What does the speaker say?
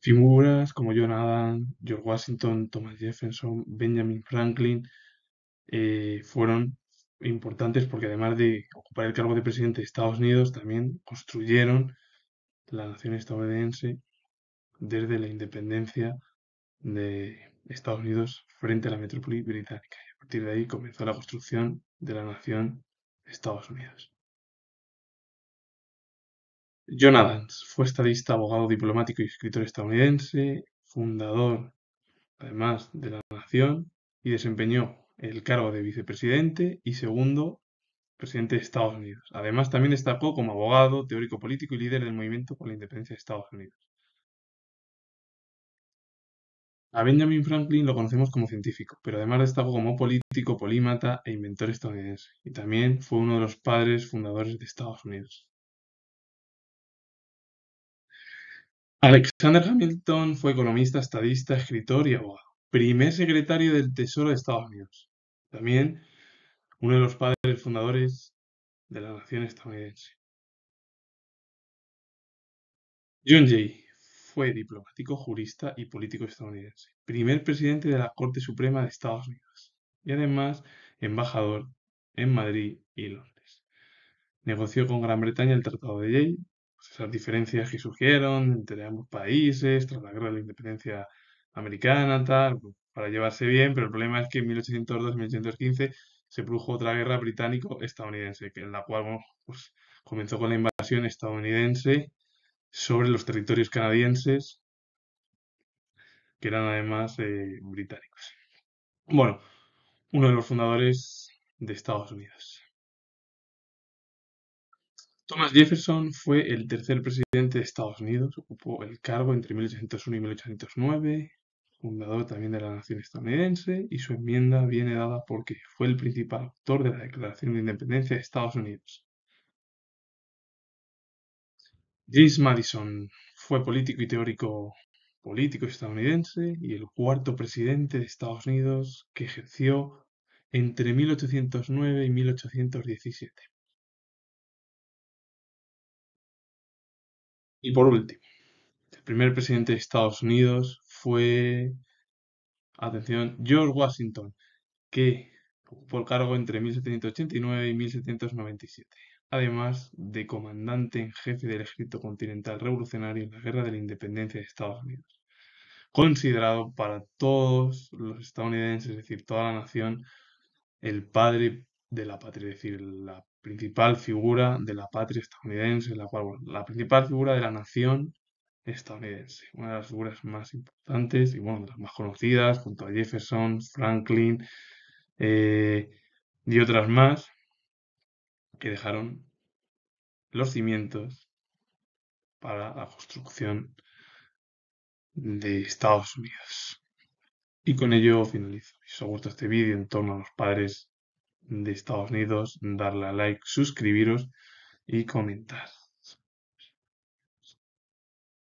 Figuras como John Adam, George Washington, Thomas Jefferson, Benjamin Franklin eh, fueron importantes porque además de ocupar el cargo de presidente de Estados Unidos, también construyeron la nación estadounidense desde la independencia de Estados Unidos frente a la metrópoli británica. Y a partir de ahí comenzó la construcción de la nación Estados Unidos. John Adams fue estadista, abogado diplomático y escritor estadounidense, fundador además de la Nación, y desempeñó el cargo de vicepresidente y segundo presidente de Estados Unidos. Además, también destacó como abogado, teórico político y líder del movimiento por la independencia de Estados Unidos. A Benjamin Franklin lo conocemos como científico, pero además destacó como político, polímata e inventor estadounidense, y también fue uno de los padres fundadores de Estados Unidos. Alexander Hamilton fue economista, estadista, escritor y abogado. Primer secretario del Tesoro de Estados Unidos. También uno de los padres fundadores de la nación estadounidense. John Jay fue diplomático, jurista y político estadounidense. Primer presidente de la Corte Suprema de Estados Unidos. Y además embajador en Madrid y Londres. Negoció con Gran Bretaña el Tratado de Jay pues, esas diferencias que surgieron entre ambos países tras la guerra de la independencia americana, tal, pues, para llevarse bien, pero el problema es que en 1802-1815 se produjo otra guerra británico-estadounidense, en la cual pues, comenzó con la invasión estadounidense sobre los territorios canadienses, que eran además eh, británicos. Bueno, uno de los fundadores de Estados Unidos. Thomas Jefferson fue el tercer presidente de Estados Unidos, ocupó el cargo entre 1801 y 1809, fundador también de la nación estadounidense, y su enmienda viene dada porque fue el principal autor de la Declaración de Independencia de Estados Unidos. James Madison fue político y teórico político estadounidense y el cuarto presidente de Estados Unidos que ejerció entre 1809 y 1817. Y por último, el primer presidente de Estados Unidos fue, atención, George Washington, que ocupó el cargo entre 1789 y 1797, además de comandante en jefe del ejército continental revolucionario en la Guerra de la Independencia de Estados Unidos, considerado para todos los estadounidenses, es decir, toda la nación, el padre de la patria, es decir, la principal figura de la patria estadounidense, la, cual, la principal figura de la nación estadounidense, una de las figuras más importantes y bueno, de las más conocidas, junto a Jefferson, Franklin eh, y otras más, que dejaron los cimientos para la construcción de Estados Unidos. Y con ello finalizo. Si os ha este vídeo en torno a los padres de Estados Unidos, darle a like, suscribiros y comentar.